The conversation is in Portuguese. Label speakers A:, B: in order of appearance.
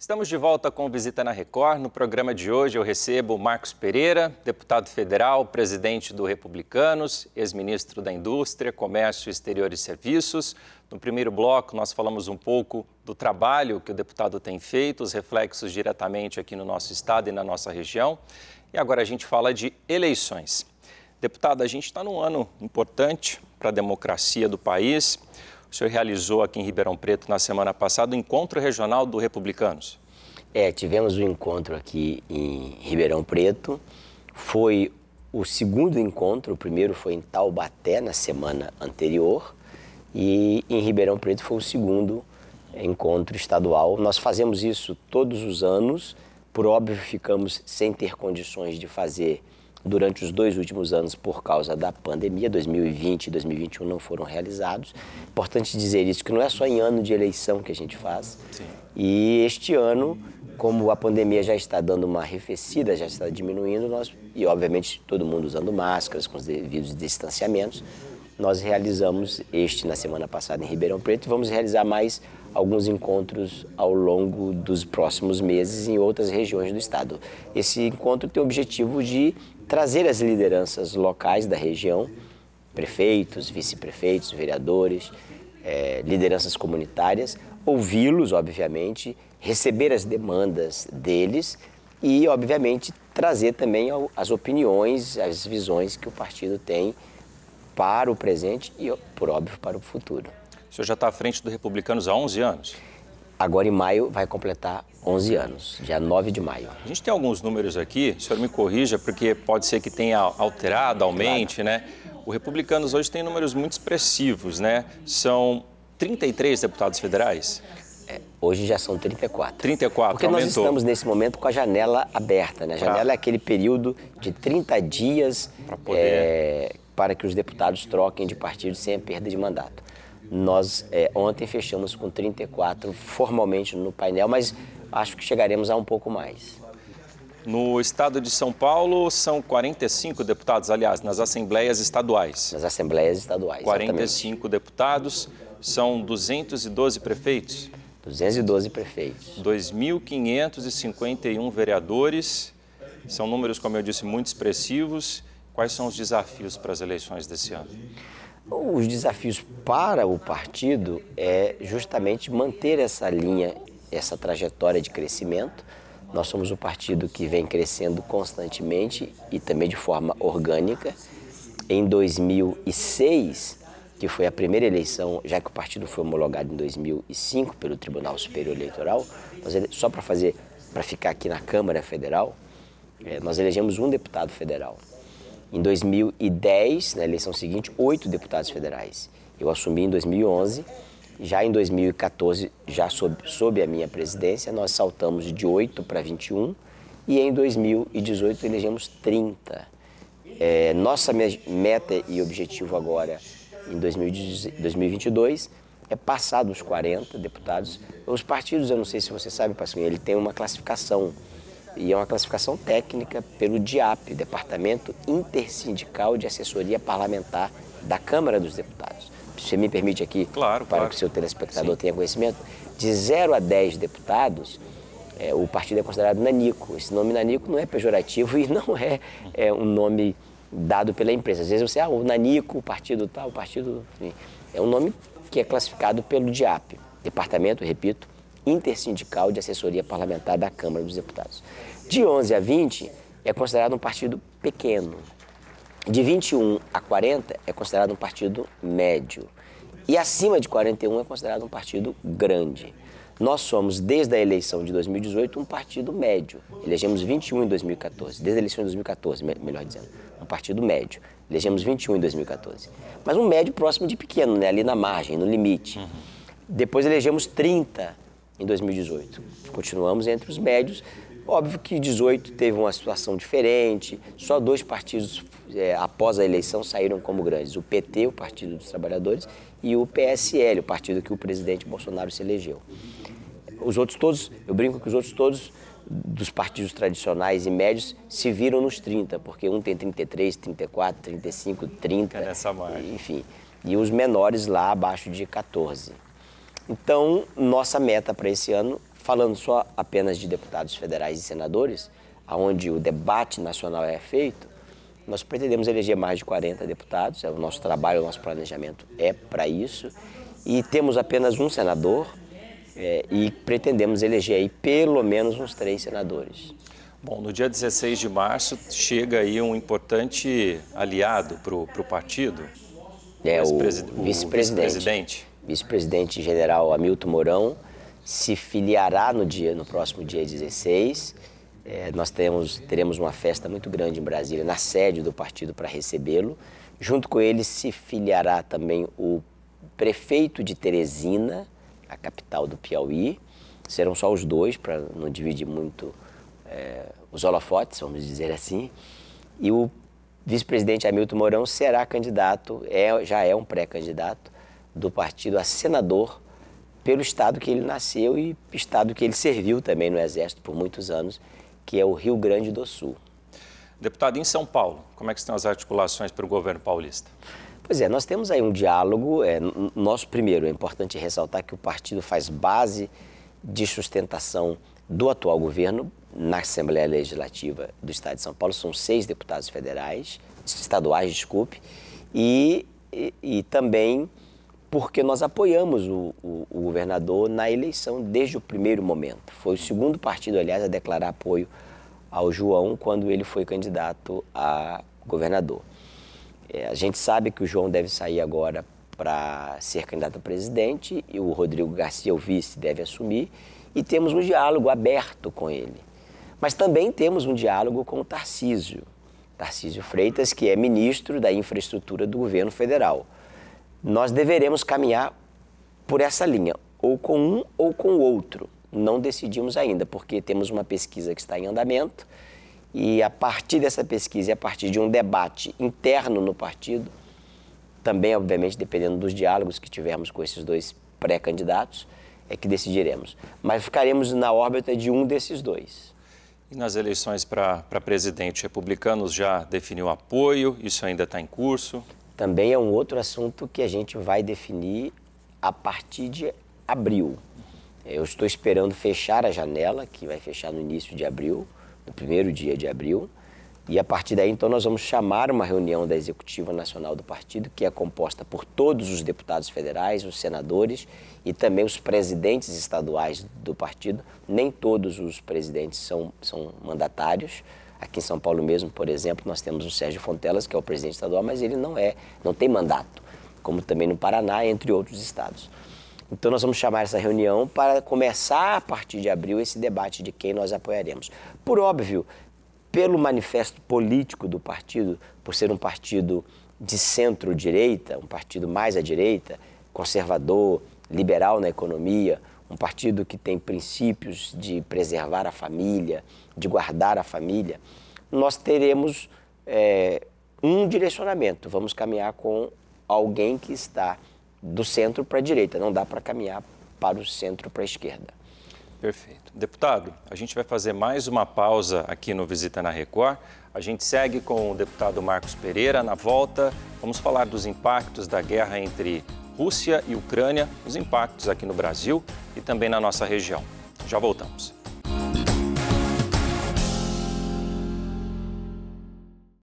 A: Estamos de volta com Visita na Record. No programa de hoje eu recebo Marcos Pereira, deputado federal, presidente do Republicanos, ex-ministro da Indústria, Comércio Exterior e Serviços. No primeiro bloco nós falamos um pouco do trabalho que o deputado tem feito, os reflexos diretamente aqui no nosso estado e na nossa região. E agora a gente fala de eleições. Deputado, a gente está num ano importante para a democracia do país. O senhor realizou aqui em Ribeirão Preto, na semana passada, o encontro regional do Republicanos. É, tivemos um encontro aqui em Ribeirão Preto. Foi
B: o segundo encontro, o primeiro foi em Taubaté, na semana anterior. E em Ribeirão Preto foi o segundo encontro estadual. Nós fazemos isso todos os anos. Por óbvio, ficamos sem ter condições de fazer durante os dois últimos anos por causa da pandemia, 2020 e 2021 não foram realizados. Importante dizer isso, que não é só em ano de eleição que a gente faz. Sim. E este ano, como a pandemia já está dando uma arrefecida, já está diminuindo, nós, e obviamente todo mundo usando máscaras, com os devidos distanciamentos, nós realizamos este na semana passada em Ribeirão Preto e vamos realizar mais alguns encontros ao longo dos próximos meses em outras regiões do estado. Esse encontro tem o objetivo de trazer as lideranças locais da região, prefeitos, vice-prefeitos, vereadores, é, lideranças comunitárias, ouvi-los, obviamente, receber as demandas deles e, obviamente, trazer também as opiniões, as visões que o partido tem para o presente e, por óbvio, para
A: o futuro. O senhor já está à frente do Republicanos há 11 anos? Agora em maio vai completar 11 anos, dia 9 de maio. A gente tem alguns números aqui, o senhor me corrija, porque pode ser que tenha alterado, aumente, claro. né? O Republicanos hoje tem números muito expressivos, né? São 33 deputados federais? É, hoje já são 34. 34, Porque aumentou. nós estamos
B: nesse momento com a janela aberta, né? A tá. janela pra... é aquele período de 30 dias poder... é, para que os deputados troquem de partido sem a perda de mandato. Nós é, ontem fechamos com 34 formalmente no painel, mas
A: acho que chegaremos a um pouco mais. No estado de São Paulo, são 45 deputados, aliás, nas assembleias estaduais. Nas assembleias estaduais. 45 exatamente. deputados, são 212 prefeitos. 212 prefeitos. 2.551 vereadores. São números, como eu disse, muito expressivos. Quais são os desafios para as eleições desse ano?
B: Os desafios para o partido é justamente manter essa linha, essa trajetória de crescimento. Nós somos um partido que vem crescendo constantemente e também de forma orgânica. Em 2006, que foi a primeira eleição, já que o partido foi homologado em 2005 pelo Tribunal Superior Eleitoral, só para fazer, para ficar aqui na Câmara Federal, é, nós elegemos um deputado federal. Em 2010, na eleição seguinte, oito deputados federais. Eu assumi em 2011. Já em 2014, já sob, sob a minha presidência, nós saltamos de 8 para 21 e em 2018 elegemos 30. É, nossa meta e objetivo agora em 2022 é passar dos 40 deputados. Os partidos, eu não sei se você sabe, Pascoal, ele tem uma classificação e é uma classificação técnica pelo DIAP, Departamento Intersindical de Assessoria Parlamentar da Câmara dos Deputados. Se me permite aqui, claro, para claro. que o seu telespectador Sim. tenha conhecimento, de 0 a 10 deputados, é, o partido é considerado nanico. Esse nome nanico não é pejorativo e não é, é um nome dado pela empresa. Às vezes você, ah, o nanico, o partido tal, o partido. Enfim, é um nome que é classificado pelo DIAP, Departamento, repito, Intersindical de Assessoria Parlamentar da Câmara dos Deputados. De 11 a 20 é considerado um partido pequeno. De 21 a 40 é considerado um partido médio. E acima de 41 é considerado um partido grande. Nós somos, desde a eleição de 2018, um partido médio. Elegemos 21 em 2014, desde a eleição de 2014, melhor dizendo, um partido médio. Elegemos 21 em 2014. Mas um médio próximo de pequeno, né? ali na margem, no limite. Uhum. Depois elegemos 30 em 2018. Continuamos entre os médios, Óbvio que 18 teve uma situação diferente, só dois partidos é, após a eleição saíram como grandes: o PT, o Partido dos Trabalhadores, e o PSL, o partido que o presidente Bolsonaro se elegeu. Os outros todos, eu brinco que os outros todos dos partidos tradicionais e médios se viram nos 30, porque um tem 33, 34, 35, 30. É nessa margem. Enfim. E os menores lá abaixo de 14. Então, nossa meta para esse ano falando só apenas de deputados federais e senadores, aonde o debate nacional é feito, nós pretendemos eleger mais de 40 deputados, é o nosso trabalho, o nosso planejamento é para isso. E temos apenas um senador é, e pretendemos eleger aí
A: pelo menos uns três senadores. Bom, no dia 16 de março chega aí um importante aliado para o partido.
B: É o vice-presidente. Vice-presidente general Hamilton Mourão se filiará no dia, no próximo dia 16. É, nós temos, teremos uma festa muito grande em Brasília, na sede do partido, para recebê-lo. Junto com ele se filiará também o prefeito de Teresina, a capital do Piauí. Serão só os dois, para não dividir muito é, os holofotes, vamos dizer assim. E o vice-presidente Hamilton Mourão será candidato, é, já é um pré-candidato do partido a senador pelo estado que ele nasceu e estado que ele serviu também no Exército por muitos anos, que é o Rio Grande do Sul. Deputado, em São Paulo, como é que estão as articulações para o governo paulista? Pois é, nós temos aí um diálogo. É, nosso primeiro, é importante ressaltar que o partido faz base de sustentação do atual governo na Assembleia Legislativa do Estado de São Paulo. São seis deputados federais, estaduais, desculpe, e, e, e também porque nós apoiamos o, o, o, governador na eleição desde o primeiro momento. Foi o segundo partido, aliás, a declarar apoio ao João quando ele foi candidato a governador. É, a gente sabe que o João deve sair agora para ser candidato a presidente e o Rodrigo Garcia, o vice, deve assumir e temos um diálogo aberto com ele. Mas também temos um diálogo com o Tarcísio, Tarcísio Freitas, que é ministro da Infraestrutura do governo federal nós deveremos caminhar por essa linha, ou com um ou com o outro. Não decidimos ainda, porque temos uma pesquisa que está em andamento e a partir dessa pesquisa e a partir de um debate interno no partido, também, obviamente, dependendo dos diálogos que tivermos com esses dois pré-candidatos, é que decidiremos. Mas ficaremos na órbita de um desses dois.
A: E nas eleições para presidente, republicanos já definiu apoio, isso ainda está em
B: curso? também é um outro assunto que a gente vai definir a partir de abril. Eu estou esperando fechar a janela, que vai fechar no início de abril, no primeiro dia de abril. E a partir daí, então, nós vamos chamar uma reunião da Executiva Nacional do Partido, que é composta por todos os deputados federais, os senadores e também os presidentes estaduais do partido. Nem todos os presidentes são, são mandatários, Aqui em São Paulo mesmo, por exemplo, nós temos o Sérgio Fontelas, que é o presidente estadual, mas ele não é, não tem mandato, como também no Paraná, entre outros estados. Então nós vamos chamar essa reunião para começar a partir de abril esse debate de quem nós apoiaremos. Por óbvio, pelo manifesto político do partido, por ser um partido de centro-direita, um partido mais à direita, conservador, liberal na economia, um partido que tem princípios de preservar a família, de guardar a família, nós teremos é, um direcionamento. Vamos caminhar com alguém que está do centro para a direita, não dá para caminhar para o centro para a esquerda.
A: Perfeito. Deputado, a gente vai fazer mais uma pausa aqui no Visita na Record. A gente segue com o deputado Marcos Pereira. Na volta, vamos falar dos impactos da guerra entre Rússia e Ucrânia, os impactos aqui no Brasil e também na nossa região. Já voltamos.